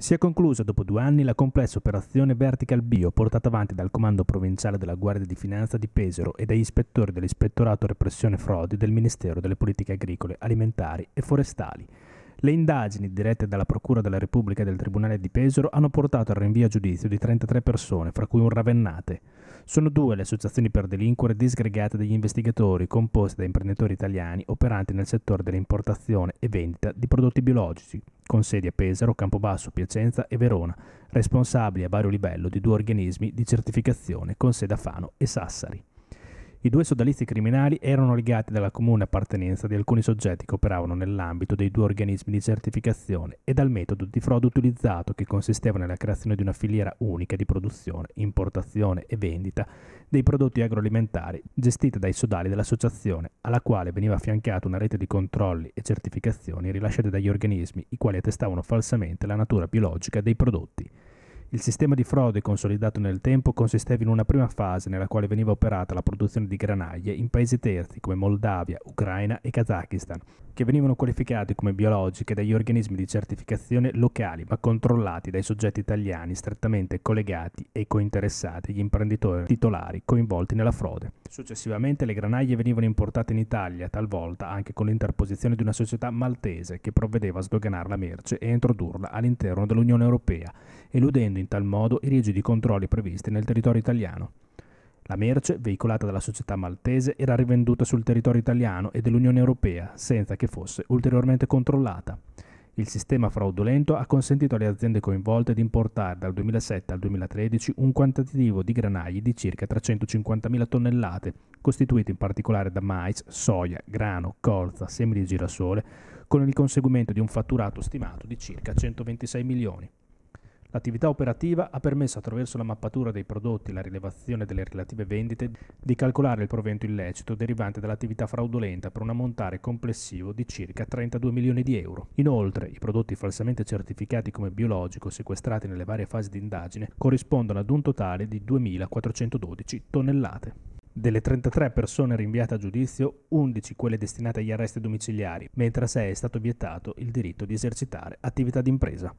Si è conclusa dopo due anni la complessa operazione Vertical Bio portata avanti dal Comando Provinciale della Guardia di Finanza di Pesaro e dagli ispettori dell'Ispettorato Repressione Frodi del Ministero delle Politiche Agricole, Alimentari e Forestali. Le indagini dirette dalla Procura della Repubblica e del Tribunale di Pesaro hanno portato al rinvio a giudizio di 33 persone, fra cui un ravennate. Sono due le associazioni per delinquere disgregate degli investigatori, composte da imprenditori italiani operanti nel settore dell'importazione e vendita di prodotti biologici, con sedi a Pesaro, Campobasso, Piacenza e Verona, responsabili a vario livello di due organismi di certificazione con sede a Fano e Sassari. I due sodalizi criminali erano legati dalla comune appartenenza di alcuni soggetti che operavano nell'ambito dei due organismi di certificazione e dal metodo di frode utilizzato che consisteva nella creazione di una filiera unica di produzione, importazione e vendita dei prodotti agroalimentari gestita dai sodali dell'associazione, alla quale veniva affiancata una rete di controlli e certificazioni rilasciate dagli organismi i quali attestavano falsamente la natura biologica dei prodotti. Il sistema di frode consolidato nel tempo consisteva in una prima fase nella quale veniva operata la produzione di granaglie in paesi terzi come Moldavia, Ucraina e Kazakistan, che venivano qualificati come biologiche dagli organismi di certificazione locali ma controllati dai soggetti italiani strettamente collegati e cointeressati agli imprenditori titolari coinvolti nella frode. Successivamente le granaglie venivano importate in Italia, talvolta anche con l'interposizione di una società maltese che provvedeva a sdoganare la merce e a introdurla all'interno dell'Unione Europea, eludendo in tal modo i rigidi controlli previsti nel territorio italiano. La merce, veicolata dalla società maltese, era rivenduta sul territorio italiano e dell'Unione Europea senza che fosse ulteriormente controllata. Il sistema fraudolento ha consentito alle aziende coinvolte di importare dal 2007 al 2013 un quantitativo di granagli di circa 350.000 tonnellate, costituiti in particolare da mais, soia, grano, colza, semi di girasole, con il conseguimento di un fatturato stimato di circa 126 milioni. L'attività operativa ha permesso attraverso la mappatura dei prodotti e la rilevazione delle relative vendite di calcolare il provento illecito derivante dall'attività fraudolenta per un ammontare complessivo di circa 32 milioni di euro. Inoltre, i prodotti falsamente certificati come biologico sequestrati nelle varie fasi di indagine corrispondono ad un totale di 2.412 tonnellate. Delle 33 persone rinviate a giudizio, 11 quelle destinate agli arresti domiciliari, mentre a 6 è stato vietato il diritto di esercitare attività d'impresa.